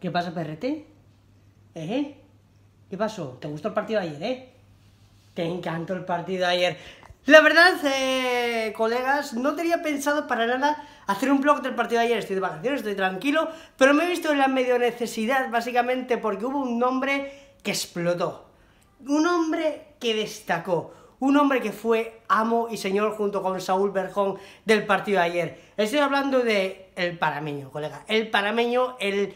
¿Qué pasa, perrete? ¿Eh? ¿Qué pasó? ¿Te gustó el partido ayer, eh? Te encantó el partido de ayer. La verdad, eh, colegas, no tenía pensado para nada hacer un blog del partido de ayer. Estoy de vacaciones, estoy tranquilo, pero me he visto en la medio necesidad, básicamente, porque hubo un nombre que explotó. Un hombre que destacó. Un hombre que fue amo y señor junto con Saúl Berjón del partido de ayer. Estoy hablando de el parameño, colega. El parameño, el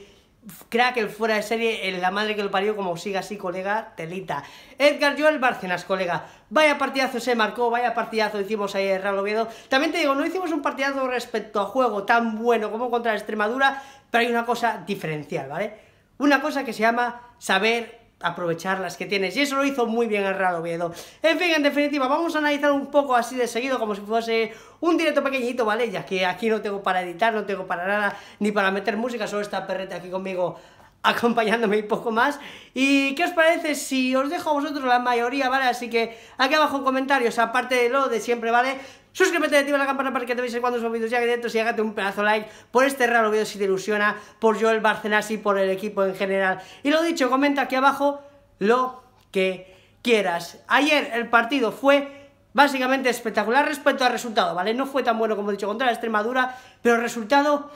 crack, que fuera de serie, la madre que lo parió, como siga así, colega, telita. Edgar Joel Bárcenas, colega. Vaya partidazo se marcó, vaya partidazo hicimos ahí en Real Oviedo. También te digo, no hicimos un partidazo respecto a juego tan bueno como contra Extremadura, pero hay una cosa diferencial, ¿vale? Una cosa que se llama saber aprovechar las que tienes. Y eso lo hizo muy bien Real Viedo. En fin, en definitiva, vamos a analizar un poco así de seguido, como si fuese un directo pequeñito, ¿vale? Ya que aquí no tengo para editar, no tengo para nada, ni para meter música, solo esta perreta aquí conmigo acompañándome un poco más. ¿Y qué os parece si os dejo a vosotros la mayoría, ¿vale? Así que aquí abajo en comentarios, aparte de lo de siempre, ¿vale? Suscríbete, activa la campana para que te veáis cuando subo vídeos ya que y hágate un pedazo like por este raro vídeo si te ilusiona, por Joel Barcenas y por el equipo en general. Y lo dicho, comenta aquí abajo lo que quieras. Ayer el partido fue básicamente espectacular respecto al resultado, ¿vale? No fue tan bueno como he dicho contra la Extremadura, pero el resultado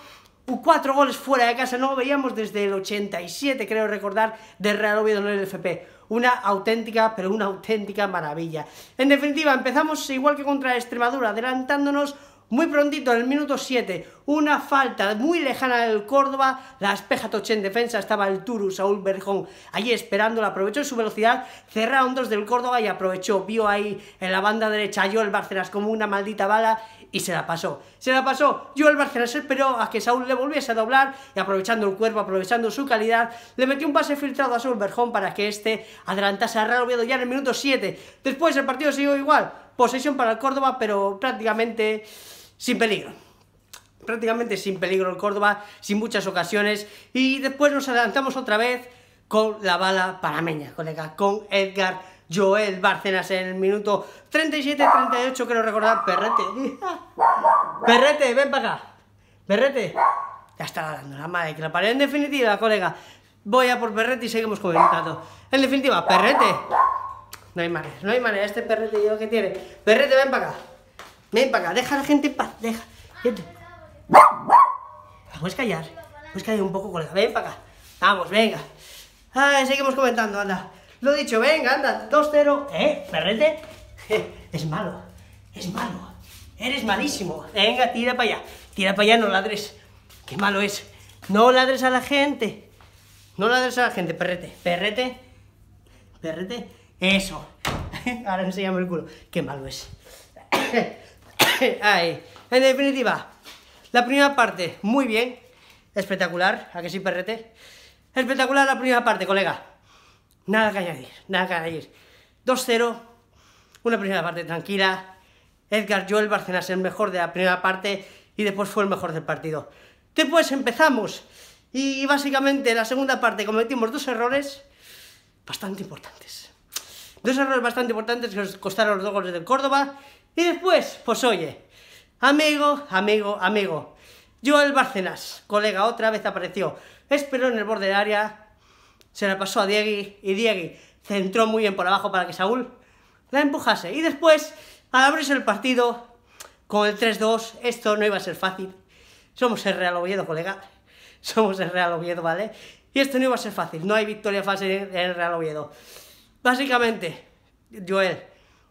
cuatro goles fuera de casa, no veíamos desde el 87, creo recordar, de Real Oviedo en el FP. Una auténtica, pero una auténtica maravilla. En definitiva, empezamos igual que contra Extremadura, adelantándonos muy prontito, en el minuto 7, una falta muy lejana del Córdoba, la espeja en defensa, estaba el Turu, Saúl Berjón, allí esperándolo, aprovechó su velocidad, cerraron dos del Córdoba y aprovechó, vio ahí en la banda derecha a Joel Bárcenas como una maldita bala y se la pasó, se la pasó, Joel Barcelas, esperó eh, a que Saúl le volviese a doblar y aprovechando el cuerpo, aprovechando su calidad, le metió un pase filtrado a Saúl Berjón para que este adelantase a Real Oviedo ya en el minuto 7, después el partido siguió igual, posesión para el Córdoba, pero prácticamente sin peligro. Prácticamente sin peligro el Córdoba, sin muchas ocasiones. Y después nos adelantamos otra vez con la bala parameña, colega, con Edgar Joel Bárcenas en el minuto 37-38, quiero recordar, Perrete. Perrete, ven para acá. Perrete. Ya está dando la madre que la pared. En definitiva, colega, voy a por Perrete y seguimos comentando. En definitiva, Perrete. No hay manera, no hay manera. Este Perrete yo que tiene. Perrete, ven para acá. Ven para acá, deja a la gente en paz, deja. callar. ¿Puedes callar un poco, colega. Ven para acá. Vamos, venga. seguimos comentando, anda. Lo dicho, venga, anda. 2-0. ¿Eh? ¿Perrete? Es malo. Es malo. Eres malísimo. Venga, tira para allá. Tira para allá, no ladres. Qué malo es. No ladres a la gente. No ladres a la gente, perrete. Perrete. Perrete. Eso. Ahora enséñame el culo. Qué malo es. En definitiva, la primera parte, muy bien. Espectacular. ¿A que sí, perrete? Espectacular la primera parte, colega. Nada que añadir, nada que añadir. 2-0. Una primera parte tranquila. Edgar Joel Barcelona es el mejor de la primera parte y después fue el mejor del partido. Después empezamos y básicamente en la segunda parte cometimos dos errores bastante importantes. Dos errores bastante importantes que nos costaron los dos goles del Córdoba y después, pues oye, amigo, amigo, amigo, Joel Bárcenas, colega, otra vez apareció, esperó en el borde del área, se la pasó a Diegui y Diegui centró muy bien por abajo para que Saúl la empujase. Y después, al abrirse el partido con el 3-2, esto no iba a ser fácil. Somos el Real Oviedo, colega. Somos el Real Oviedo, ¿vale? Y esto no iba a ser fácil. No hay victoria fácil en el Real Oviedo. Básicamente, Joel,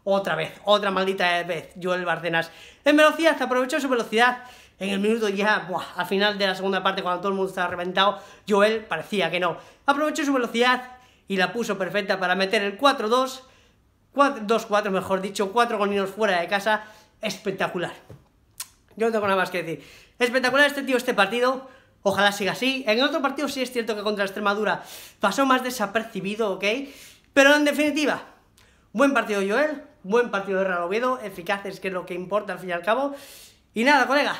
otra vez, otra maldita vez, Joel Barcenas. En velocidad, aprovechó su velocidad. En el minuto ya, buah, al final de la segunda parte, cuando todo el mundo estaba reventado, Joel parecía que no. Aprovechó su velocidad y la puso perfecta para meter el 4-2. 2-4, mejor dicho, 4 golinos fuera de casa. Espectacular. Yo no tengo nada más que decir. Espectacular este tío, este partido. Ojalá siga así. En el otro partido sí es cierto que contra Extremadura pasó más desapercibido, ¿ok? Pero en definitiva, buen partido Joel, Buen partido de Real eficaces, que es lo que importa al fin y al cabo. Y nada, colega,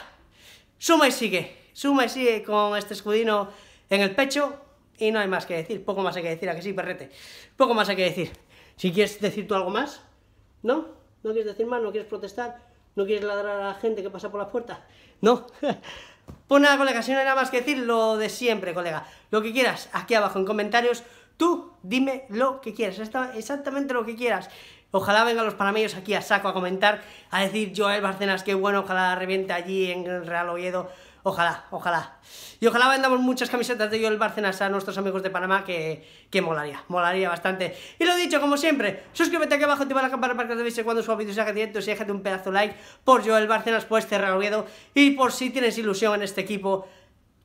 suma y sigue. Suma y sigue con este escudino en el pecho. Y no hay más que decir, poco más hay que decir, a que sí, perrete. Poco más hay que decir. Si quieres decir tú algo más, ¿no? ¿No quieres decir más? ¿No quieres protestar? ¿No quieres ladrar a la gente que pasa por la puerta? No. pues nada, colega, si no hay nada más que decir, lo de siempre, colega. Lo que quieras, aquí abajo en comentarios, tú dime lo que quieras, exactamente lo que quieras. Ojalá vengan los panameños aquí a saco a comentar, a decir Joel Barcenas, qué bueno, ojalá reviente allí en el Real Oviedo. Ojalá, ojalá. Y ojalá vendamos muchas camisetas de Joel Barcenas a nuestros amigos de Panamá, que, molaría, molaría bastante. Y lo dicho, como siempre, suscríbete aquí abajo, activa la campana para que te avise cuando suba vídeos haga directos y déjate un pedazo like por Joel Barcenas, por este Real Oviedo y por si tienes ilusión en este equipo,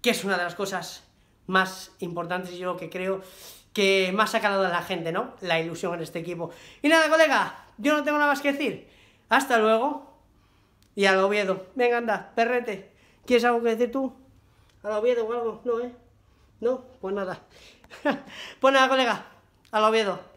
que es una de las cosas más importantes, yo que creo que más ha calado a la gente, ¿no? La ilusión en este equipo. Y nada, colega, yo no tengo nada más que decir. Hasta luego. Y al Oviedo. Venga, anda, perrete. ¿Quieres algo que decir tú? Al Oviedo o algo. No, ¿eh? No, pues nada. pues nada, colega. Al Oviedo.